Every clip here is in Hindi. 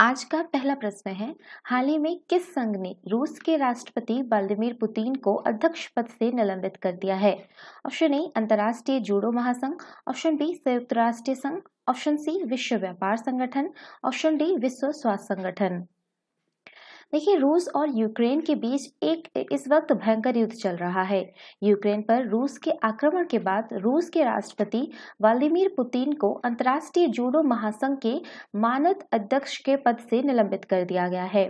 आज का पहला प्रश्न है हाल ही में किस संघ ने रूस के राष्ट्रपति व्लादिमीर पुतिन को अध्यक्ष पद से निलंबित कर दिया है ऑप्शन ए अंतर्राष्ट्रीय जूडो महासंघ ऑप्शन बी संयुक्त राष्ट्रीय संघ ऑप्शन सी विश्व व्यापार संगठन ऑप्शन डी विश्व स्वास्थ्य संगठन देखिए रूस और यूक्रेन के बीच एक इस वक्त भयंकर युद्ध चल रहा है यूक्रेन पर रूस के आक्रमण के बाद रूस के राष्ट्रपति व्लादिमीर पुतिन को अंतर्राष्ट्रीय जूडो महासंघ के मानद अध्यक्ष के पद से निलंबित कर दिया गया है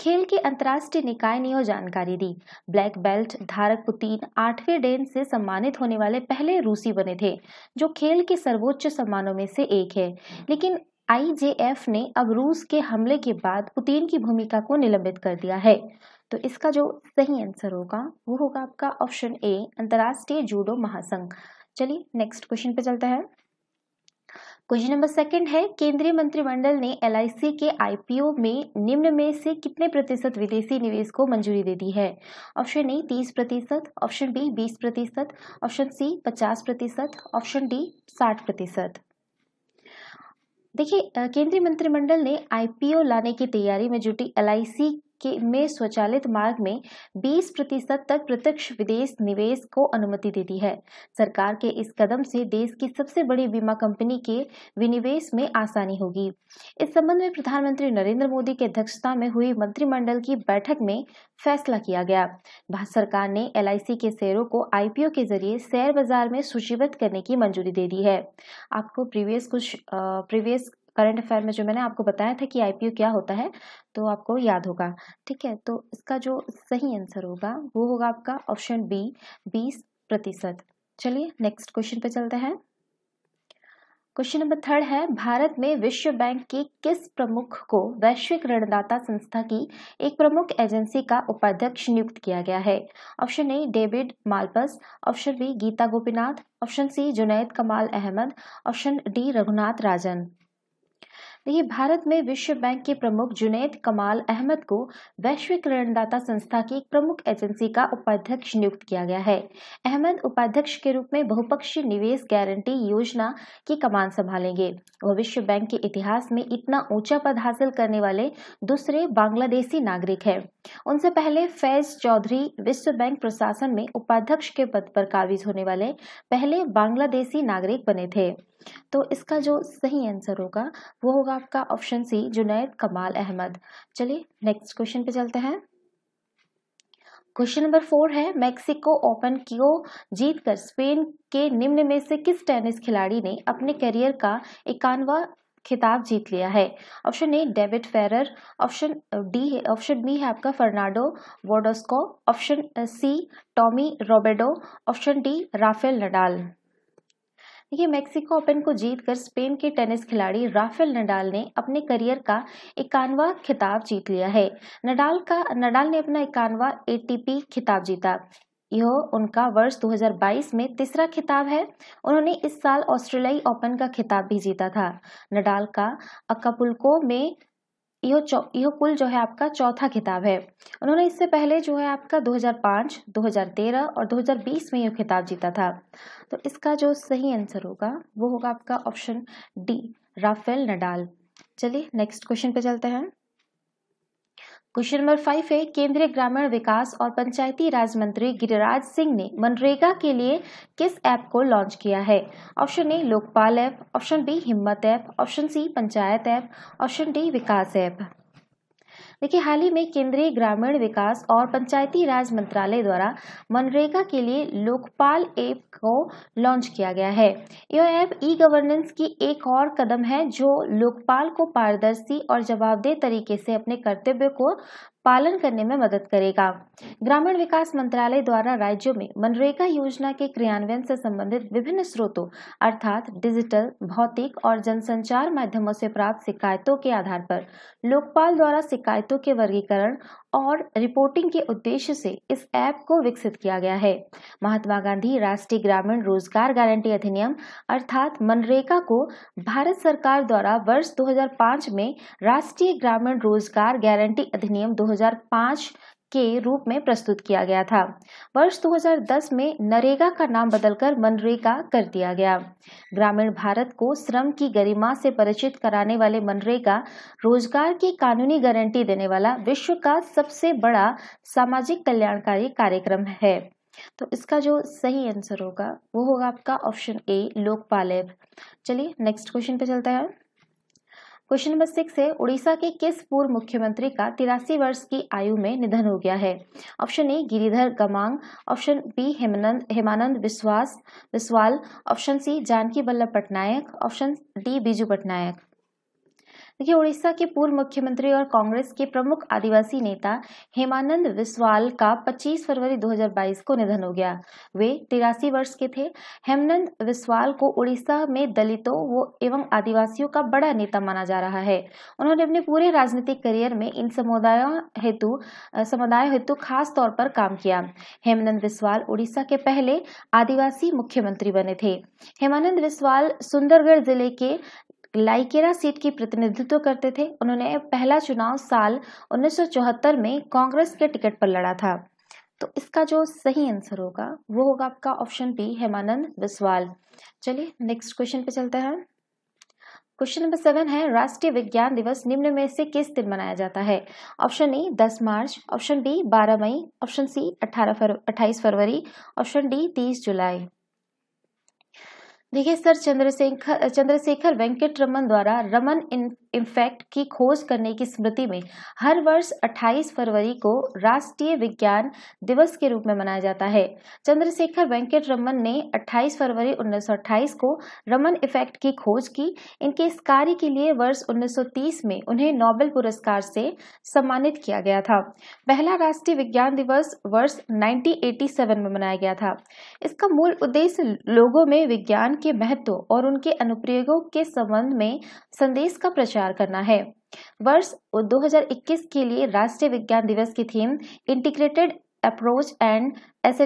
खेल के अंतर्राष्ट्रीय निकाय ने यह जानकारी दी ब्लैक बेल्ट धारक पुतिन आठवें डेन से सम्मानित होने वाले पहले रूसी बने थे जो खेल के सर्वोच्च सम्मानों में से एक है लेकिन आईजेएफ ने अब रूस के हमले के बाद पुतिन की भूमिका को निलंबित कर दिया है तो इसका जो सही आंसर होगा वो होगा आपका ऑप्शन ए अंतर्राष्ट्रीय जूडो महासंघ चलिए नेक्स्ट क्वेश्चन पे चलते हैं क्वेश्चन नंबर सेकंड है केंद्रीय मंत्रिमंडल ने एल के आईपीओ में निम्न में से कितने प्रतिशत विदेशी निवेश को मंजूरी दे दी है ऑप्शन ए तीस प्रतिशत ऑप्शन बी बीस प्रतिशत ऑप्शन सी पचास प्रतिशत ऑप्शन डी साठ प्रतिशत देखिए केंद्रीय मंत्रिमंडल ने आईपीओ लाने की तैयारी में जुटी एल के में स्वचालित मार्ग में 20 प्रतिशत तक प्रत्यक्ष विदेश निवेश को अनुमति दे दी है सरकार के इस कदम से देश की सबसे बड़ी बीमा कंपनी के विनिवेश में आसानी होगी इस संबंध में प्रधानमंत्री नरेंद्र मोदी की अध्यक्षता में हुई मंत्रिमंडल की बैठक में फैसला किया गया भारत सरकार ने एल के शेयरों को आई के जरिए शेयर बाजार में सूचीबद्ध करने की मंजूरी दे दी है आपको प्रीवियस कुछ प्रीवियस करंट अफेयर में जो मैंने आपको बताया था कि आई क्या होता है तो आपको याद होगा ठीक है तो इसका जो सही आंसर होगा वो होगा आपका ऑप्शन बी बीस प्रतिशत चलिए नेक्स्ट क्वेश्चन पे चलते हैं क्वेश्चन नंबर थर्ड है भारत में विश्व बैंक के किस प्रमुख को वैश्विक ऋणदाता संस्था की एक प्रमुख एजेंसी का उपाध्यक्ष नियुक्त किया गया है option A David Malpass option B Gita Gopinath option C Junaid Kamal Ahmad option D Raghunath Rajan देखिए भारत में विश्व बैंक के प्रमुख जुनेद कमाल अहमद को वैश्विक ऋणदाता संस्था की एक प्रमुख एजेंसी का उपाध्यक्ष नियुक्त किया गया है अहमद उपाध्यक्ष के रूप में बहुपक्षीय निवेश गारंटी योजना की कमान संभालेंगे वह विश्व बैंक के इतिहास में इतना ऊंचा पद हासिल करने वाले दूसरे बांग्लादेशी नागरिक है उनसे पहले फैज चौधरी विश्व बैंक प्रशासन में उपाध्यक्ष के पद पर काबिज होने वाले पहले बांग्लादेशी नागरिक बने थे तो इसका जो सही आंसर होगा वो होगा आपका ऑप्शन सी जुनैद कमाल अहमद चलिए नेक्स्ट क्वेश्चन पे चलते हैं क्वेश्चन नंबर फोर है मैक्सिको ओपन को जीतकर स्पेन के निम्न में से किस टेनिस खिलाड़ी ने अपने करियर का इक्यानवा खिताब जीत लिया है option A David Ferrer option D है ऑप्शन बी है आपका Fernando Verdasco option C Tommy Robredo option D Rafael Nadal देखिए मेक्सिको ओपन को जीतकर स्पेन के टेनिस खिलाड़ी राफेल नडाल ने अपने करियर का इक्यानवा खिताब जीत लिया है नडाल का नडाल ने अपना इक्यानवा एटीपी खिताब जीता यह उनका वर्ष 2022 में तीसरा खिताब है उन्होंने इस साल ऑस्ट्रेलियाई ओपन का खिताब भी जीता था नडाल का अकापुल्को में यह यह कुल जो है आपका चौथा खिताब है उन्होंने इससे पहले जो है आपका 2005, 2013 और 2020 में यह खिताब जीता था तो इसका जो सही आंसर होगा वो होगा आपका ऑप्शन डी राफेल नडाल चलिए नेक्स्ट क्वेश्चन पे चलते हैं क्वेश्चन नंबर फाइव है केंद्रीय ग्रामीण विकास और पंचायती राज मंत्री गिरिराज सिंह ने मनरेगा के लिए किस ऐप को लॉन्च किया है option A Lokpal app option B Himmat app option C Panchayat app option D Vikas app देखिए हाल ही में केंद्रीय ग्रामीण विकास और पंचायती राज मंत्रालय द्वारा मनरेगा के लिए लोकपाल ऐप को लॉन्च किया गया है यह ऐप ई गवर्नेंस की एक और कदम है जो लोकपाल को पारदर्शी और जवाबदेह तरीके से अपने कर्तव्य को पालन करने में मदद करेगा ग्रामीण विकास मंत्रालय द्वारा राज्यों में मनरेगा योजना के क्रियान्वयन से संबंधित विभिन्न स्रोतों अर्थात डिजिटल भौतिक और जनसंचार माध्यमों से प्राप्त शिकायतों के आधार पर लोकपाल द्वारा शिकायतों खातों के वर्गीकरण और रिपोर्टिंग के उद्देश्य से इस ऐप को विकसित किया गया है महात्मा गांधी राष्ट्रीय ग्रामीण रोजगार गारंटी अधिनियम अर्थात मनरेगा को भारत सरकार द्वारा वर्ष 2005 में राष्ट्रीय ग्रामीण रोजगार गारंटी अधिनियम 2005 के रूप में प्रस्तुत किया गया था वर्ष 2010 में नरेगा का नाम बदलकर मनरेगा कर दिया गया ग्रामीण भारत को श्रम की गरिमा से परिचित कराने वाले मनरेगा रोजगार की कानूनी गारंटी देने वाला विश्व का सबसे बड़ा सामाजिक कल्याणकारी कार्यक्रम है तो इसका जो सही आंसर होगा वो होगा आपका ऑप्शन ए लोकपाल चलिए नेक्स्ट क्वेश्चन पे चलता है क्वेश्चन नंबर सिक्स है उड़ीसा के किस पूर्व मुख्यमंत्री का तिरासी वर्ष की आयु में निधन हो गया है option A Giridhar Gamang option B Hemanand Hemanand Biswas Biswal option C Janaki Ballabh Patnaik option D Biju Patnaik देखिए उड़ीसा के पूर्व मुख्यमंत्री और कांग्रेस के प्रमुख आदिवासी नेता हेमानंद विस्वाल का 25 फरवरी 2022 को निधन हो गया वे तिरासी वर्ष के थे हेमनंद विस्वाल को उड़ीसा में दलितों वो एवं आदिवासियों का बड़ा नेता माना जा रहा है उन्होंने अपने पूरे राजनीतिक करियर में इन समुदायों हेतु समुदाय हेतु खास तौर पर काम किया हेमनंद विस्वाल उड़ीसा के पहले आदिवासी मुख्यमंत्री बने थे हेमानंद विस्वाल सुंदरगढ़ जिले के लाइकेरा सीट की प्रतिनिधित्व करते थे उन्होंने पहला चुनाव साल 1974 में कांग्रेस के टिकट पर लड़ा था तो इसका जो सही आंसर होगा वो होगा आपका ऑप्शन बी हेमानंद बिस्वाल चलिए नेक्स्ट क्वेश्चन पे चलते हैं क्वेश्चन नंबर सेवन है राष्ट्रीय विज्ञान दिवस निम्न में से किस दिन मनाया जाता है ऑप्शन ए दस मार्च ऑप्शन बी बारह मई ऑप्शन सी अठारह अट्ठाईस फरवरी ऑप्शन डी तीस जुलाई देखिए सर चंद्रशेखर चंद्रशेखर वेंकट रमन द्वारा रमन इन इफेक्ट की खोज करने की स्मृति में हर वर्ष 28 फरवरी को राष्ट्रीय विज्ञान दिवस के रूप में मनाया जाता है चंद्रशेखर वेंकट रमन ने 28 फरवरी 1928 को रमन इफेक्ट की खोज की इनके इस कार्य के लिए वर्ष 1930 में उन्हें नोबेल पुरस्कार से सम्मानित किया गया था पहला राष्ट्रीय विज्ञान दिवस वर्ष नाइनटीन में मनाया गया था इसका मूल उद्देश्य लोगों में विज्ञान के महत्व और उनके अनुप्रयोगों के संबंध में संदेश का प्रचार तैयार करना है वर्ष 2021 के लिए राष्ट्रीय विज्ञान दिवस की theme integrated approach and S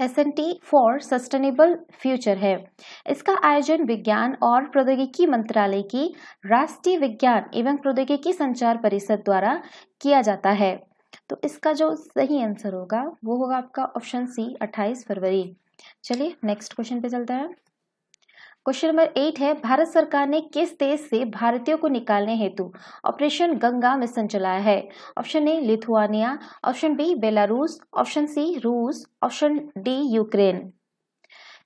S N T for sustainable future है इसका आयोजन विज्ञान और प्रौद्योगिकी मंत्रालय की राष्ट्रीय विज्ञान एवं प्रौद्योगिकी संचार परिषद द्वारा किया जाता है तो इसका जो सही आंसर होगा वो होगा आपका ऑप्शन सी 28 फरवरी चलिए नेक्स्ट क्वेश्चन पे चलता है क्वेश्चन नंबर एट है भारत सरकार ने किस देश से भारतीयों को निकालने हेतु ऑपरेशन गंगा मिशन चलाया है option A Lithuania option B Belarus option C रूस ऑप्शन डी यूक्रेन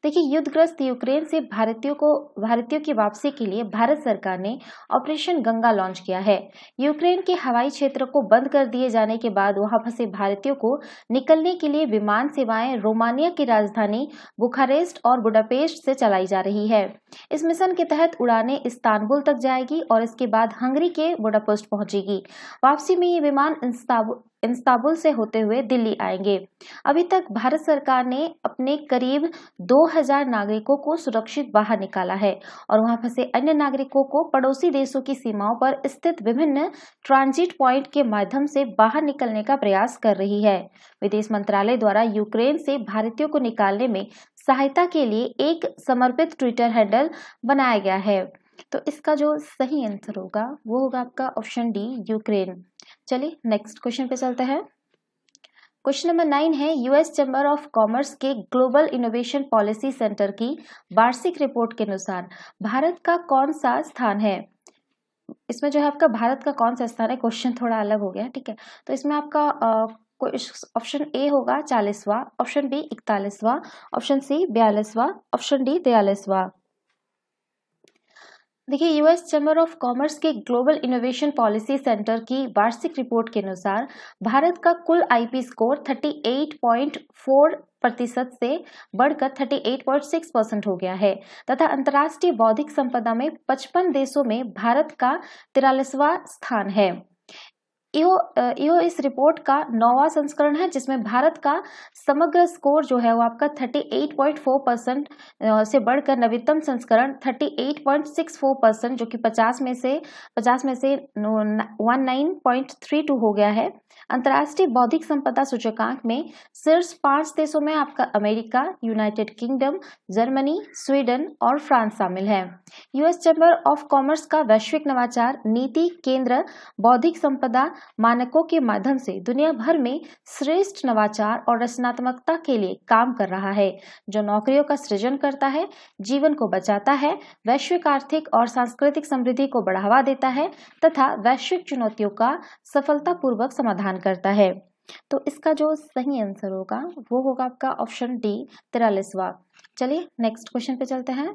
देखिए युद्धग्रस्त यूक्रेन से भारतीयों को भारतीयों की वापसी के लिए भारत सरकार ने ऑपरेशन गंगा लॉन्च किया है यूक्रेन के हवाई क्षेत्र को बंद कर दिए जाने के बाद वहां फंसे भारतीयों को निकलने के लिए विमान सेवाएं रोमानिया की राजधानी बुखारेस्ट और बुडापेस्ट से चलाई जा रही है इस मिशन के तहत उड़ाने इस्तानबुल तक जाएगी और इसके बाद हंगरी के बुडापेस्ट पहुंचेगी वापसी में ये विमान इंस्ताबुल से होते हुए दिल्ली आएंगे अभी तक भारत सरकार ने अपने करीब 2000 नागरिकों को सुरक्षित बाहर निकाला है और वहां फंसे अन्य नागरिकों को पड़ोसी देशों की सीमाओं पर स्थित विभिन्न ट्रांजिट प्वाइंट के माध्यम से बाहर निकलने का प्रयास कर रही है विदेश मंत्रालय द्वारा यूक्रेन से भारतीयों को निकालने में सहायता के लिए एक समर्पित ट्विटर हैंडल बनाया गया है तो इसका जो सही आंसर होगा वो होगा आपका ऑप्शन डी यूक्रेन चलिए नेक्स्ट क्वेश्चन पे चलते हैं क्वेश्चन नंबर नाइन है यूएस चैम्बर ऑफ कॉमर्स के ग्लोबल इनोवेशन पॉलिसी सेंटर की वार्षिक रिपोर्ट के अनुसार भारत का कौन सा स्थान है इसमें जो है आपका भारत का कौन सा स्थान है क्वेश्चन थोड़ा अलग हो गया ठीक है तो इसमें आपका ऑप्शन ए होगा चालीसवा ऑप्शन बी इकतालीसवा ऑप्शन सी बयालीसवा ऑप्शन डी तयालीसवा देखिए यूएस चैम्बर ऑफ कॉमर्स के ग्लोबल इनोवेशन पॉलिसी सेंटर की वार्षिक रिपोर्ट के अनुसार भारत का कुल आईपी स्कोर 38.4 प्रतिशत से बढ़कर 38.6 परसेंट हो गया है तथा अंतर्राष्ट्रीय बौद्धिक संपदा में 55 देशों में भारत का तिरालीसवा स्थान है यो यो इस रिपोर्ट का नौवा संस्करण है जिसमें भारत का समग्र स्कोर जो है वो आपका 38.4 परसेंट से बढ़कर नवीनतम संस्करण 38.64 परसेंट जो कि 50 में से 50 में से 19.32 हो गया है अंतर्राष्ट्रीय बौद्धिक संपदा सूचकांक में सिर्फ पांच देशों में आपका America United Kingdom Germany Sweden और फ्रांस शामिल है यूएस चैम्बर ऑफ कॉमर्स का वैश्विक नवाचार नीति केंद्र बौद्धिक संपदा मानकों के माध्यम से दुनिया भर में श्रेष्ठ नवाचार और रचनात्मकता के लिए काम कर रहा है जो नौकरियों का सृजन करता है जीवन को बचाता है वैश्विक आर्थिक और सांस्कृतिक समृद्धि को बढ़ावा देता है तथा वैश्विक चुनौतियों का सफलतापूर्वक समाधान करता है तो इसका जो सही आंसर होगा वो होगा आपका ऑप्शन डी तिरालीसवा चलिए नेक्स्ट क्वेश्चन पे चलते हैं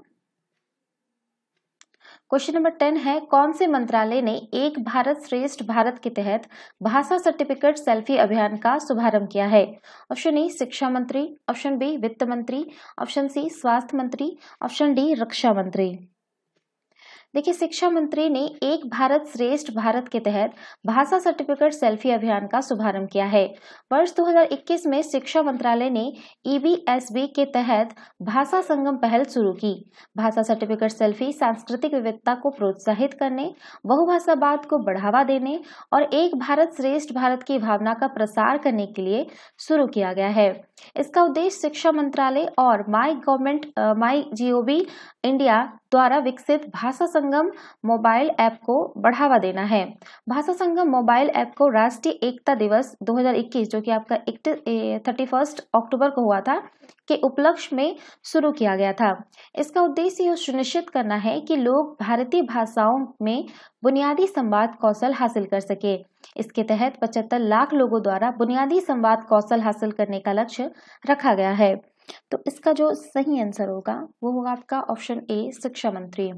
क्वेश्चन नंबर टेन है कौन से मंत्रालय ने एक भारत श्रेष्ठ भारत के तहत भाषा सर्टिफिकेट सेल्फी अभियान का शुभारंभ किया है ऑप्शन ए शिक्षा मंत्री ऑप्शन बी वित्त मंत्री ऑप्शन सी स्वास्थ्य मंत्री ऑप्शन डी रक्षा मंत्री देखिए शिक्षा मंत्री ने एक भारत श्रेष्ठ भारत के तहत भाषा सर्टिफिकेट सेल्फी अभियान का शुभारंभ किया है वर्ष 2021 में शिक्षा मंत्रालय ने ई e के तहत भाषा संगम पहल शुरू की भाषा सर्टिफिकेट सेल्फी सांस्कृतिक विविधता को प्रोत्साहित करने बहुभाषावाद को बढ़ावा देने और एक भारत श्रेष्ठ भारत की भावना का प्रसार करने के लिए शुरू किया गया है इसका उद्देश्य शिक्षा मंत्रालय और my government my GOV India द्वारा विकसित भाषा संगम मोबाइल ऐप को बढ़ावा देना है भाषा संगम मोबाइल ऐप को राष्ट्रीय एकता दिवस 2021 जो कि आपका थर्टी फर्स्ट अक्टूबर को हुआ था के उपलक्ष्य में शुरू किया गया था इसका उद्देश्य यह सुनिश्चित करना है कि लोग भारतीय भाषाओं में बुनियादी संवाद कौशल हासिल कर सके इसके तहत पचहत्तर लाख लोगों द्वारा बुनियादी संवाद कौशल हासिल करने का लक्ष्य रखा गया है तो इसका जो सही आंसर होगा वो होगा आपका ऑप्शन ए शिक्षा मंत्री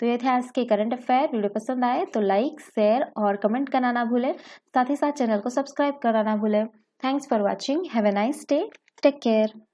तो ये थे आज के करंट अफेयर वीडियो पसंद आए तो लाइक शेयर और कमेंट करना ना भूलें साथ ही साथ चैनल को सब्सक्राइब करना ना भूलें thanks for watching have a nice day take care